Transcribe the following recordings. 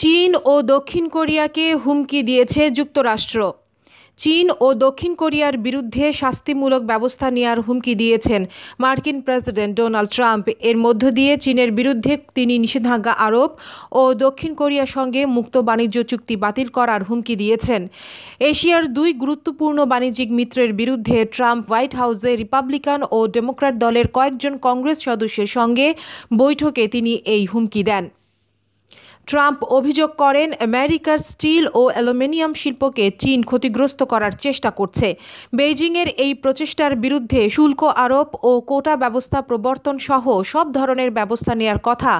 চীন ও দক্ষিণ কোরিয়াকে হুমকি দিয়েছে যুক্তরাষ্ট্র চীন ও দক্ষিণ কোরিয়ার বিরুদ্ধে শাস্তিমূলক ব্যবস্থা নেওয়ার হুমকি দিয়েছেন মার্কিন প্রেসিডেন্ট ডোনাল্ড ট্রাম্প এর মধ্য দিয়ে চীনের বিরুদ্ধে তিনি নিষেধাজ্ঞা আরোপ ও দক্ষিণ কোরিয়ার সঙ্গে মুক্ত বাণিজ্য চুক্তি বাতিল করার হুমকি দিয়েছেন এশিয়ার দুই গুরুত্বপূর্ণ বাণিজ্যিক মিত্রের বিরুদ্ধে ট্রাম্প হোয়াইট হাউসে রিপাবলিকান ও ডেমোক্র্যাট দলের কয়েকজন কংগ্রেস সদস্যের সঙ্গে বৈঠকে তিনি এই হুমকি দেন ট্রাম্প অভিযোগ করেন আমেরিকার স্টিল ও অ্যালুমিনিয়াম শিল্পকে চীন ক্ষতিগ্রস্ত করার চেষ্টা করছে বেইজিংয়ের এই প্রচেষ্টার বিরুদ্ধে শুল্ক আরোপ ও কোটা ব্যবস্থা প্রবর্তন সহ সব ধরনের ব্যবস্থা নেয়ার কথা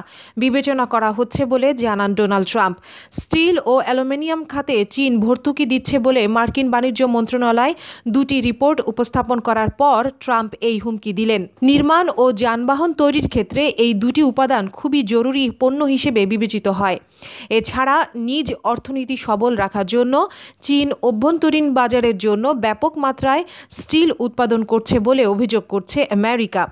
বিবেচনা করা হচ্ছে বলে জানান ডোনাল্ড ট্রাম্প স্টিল ও অ্যালুমিনিয়াম খাতে চীন ভর্তুকি দিচ্ছে বলে মার্কিন বাণিজ্য মন্ত্রণালয় দুটি রিপোর্ট উপস্থাপন করার পর ট্রাম্প এই হুমকি দিলেন নির্মাণ ও যানবাহন তৈরির ক্ষেত্রে এই দুটি উপাদান খুবই জরুরি পণ্য হিসেবে বিবেচিত হয় right এছাড়া নিজ অর্থনীতি সবল রাখার জন্য চীন অভ্যন্তরীণ বাজারের জন্য ব্যাপক মাত্রায় স্টিল উৎপাদন করছে বলে অভিযোগ করছে আমেরিকা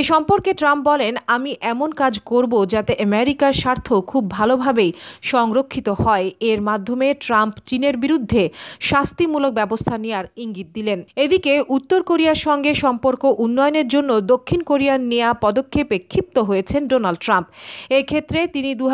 এ সম্পর্কে ট্রাম্প বলেন আমি এমন কাজ করব যাতে আমেরিকার স্বার্থ খুব ভালোভাবেই সংরক্ষিত হয় এর মাধ্যমে ট্রাম্প চীনের বিরুদ্ধে শাস্তিমূলক ব্যবস্থা নেওয়ার ইঙ্গিত দিলেন এদিকে উত্তর কোরিয়ার সঙ্গে সম্পর্ক উন্নয়নের জন্য দক্ষিণ কোরিয়ার নেয়া পদক্ষেপে ক্ষিপ্ত হয়েছেন ডোনাল্ড ট্রাম্প এক্ষেত্রে তিনি দু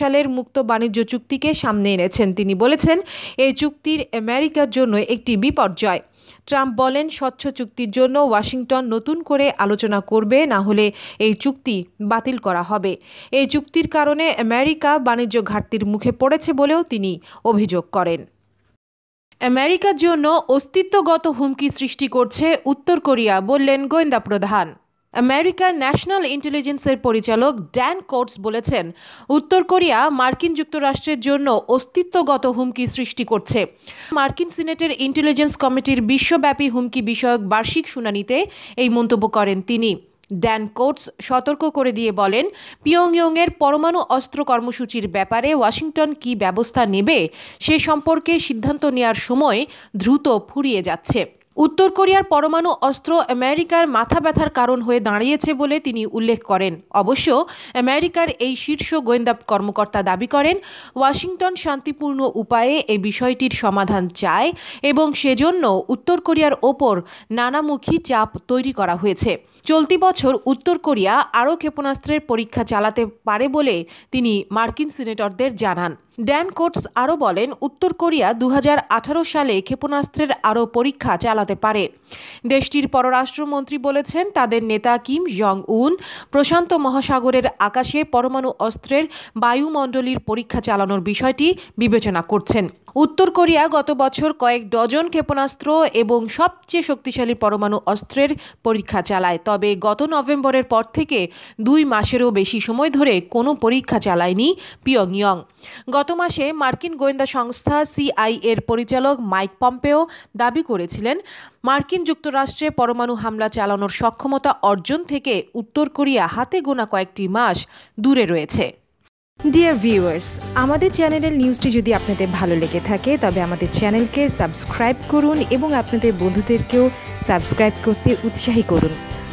সালের মুক্ত বাণিজ্য চুক্তিকে সামনে এনেছেন তিনি বলেছেন এই চুক্তির আমেরিকার জন্য একটি বিপর্যয় ট্রাম্প বলেন স্বচ্ছ চুক্তির জন্য ওয়াশিংটন নতুন করে আলোচনা করবে না হলে এই চুক্তি বাতিল করা হবে এই চুক্তির কারণে আমেরিকা বাণিজ্য ঘাটতির মুখে পড়েছে বলেও তিনি অভিযোগ করেন আমেরিকার জন্য অস্তিত্বগত হুমকি সৃষ্টি করছে উত্তর কোরিয়া বললেন গোয়েন্দা প্রধান আমেরিকার ন্যাশনাল ইন্টেলিজেন্সের পরিচালক ড্যান কোটস বলেছেন উত্তর কোরিয়া মার্কিন যুক্তরাষ্ট্রের জন্য অস্তিত্বগত হুমকি সৃষ্টি করছে মার্কিন সিনেটের ইন্টেলিজেন্স কমিটির বিশ্বব্যাপী হুমকি বিষয়ক বার্ষিক শুনানিতে এই মন্তব্য করেন তিনি ড্যান কোটস সতর্ক করে দিয়ে বলেন পিয়ংইয়ংয়ের পরমাণু অস্ত্র কর্মসূচির ব্যাপারে ওয়াশিংটন কি ব্যবস্থা নেবে সে সম্পর্কে সিদ্ধান্ত নেওয়ার সময় দ্রুত ফুরিয়ে যাচ্ছে উত্তর কোরিয়ার পরমাণু অস্ত্র আমেরিকার মাথা ব্যথার কারণ হয়ে দাঁড়িয়েছে বলে তিনি উল্লেখ করেন অবশ্য আমেরিকার এই শীর্ষ গোয়েন্দা কর্মকর্তা দাবি করেন ওয়াশিংটন শান্তিপূর্ণ উপায়ে এই বিষয়টির সমাধান চায় এবং সেজন্য উত্তর কোরিয়ার ওপর নানামুখী চাপ তৈরি করা হয়েছে চলতি বছর উত্তর কোরিয়া আরও ক্ষেপণাস্ত্রের পরীক্ষা চালাতে পারে বলে তিনি মার্কিন সিনেটরদের জানান ড্যান কোটস আরও বলেন উত্তর কোরিয়া দু সালে ক্ষেপণাস্ত্রের আরও পরীক্ষা চালাতে পারে দেশটির পররাষ্ট্রমন্ত্রী বলেছেন তাদের নেতা কিম জং উন প্রশান্ত মহাসাগরের আকাশে পরমাণু অস্ত্রের বায়ুমণ্ডলীর পরীক্ষা চালানোর বিষয়টি বিবেচনা করছেন উত্তর কোরিয়া গত বছর কয়েক ডজন ক্ষেপণাস্ত্র এবং সবচেয়ে শক্তিশালী পরমাণু অস্ত্রের পরীক্ষা চালায় তবে গত নভেম্বরের পর থেকে দুই মাসেরও বেশি সময় ধরে কোনো পরীক্ষা চালায়নি পিয়ংইয়ং গত মাসে মার্কিন গোয়েন্দা সংস্থা সিআইএর পরিচালক মাইক পম্পেও দাবি করেছিলেন মার্কিন যুক্তরাষ্ট্রে পরমাণু হামলা চালানোর সক্ষমতা অর্জন থেকে উত্তর কোরিয়া হাতে গোনা কয়েকটি মাস দূরে রয়েছে ডিয়ার ভিউয়ার্স আমাদের চ্যানেলের নিউজটি যদি আপনাদের ভালো লেগে থাকে তবে আমাদের চ্যানেলকে সাবস্ক্রাইব করুন এবং আপনাদের বন্ধুদেরকেও সাবস্ক্রাইব করতে উৎসাহী করুন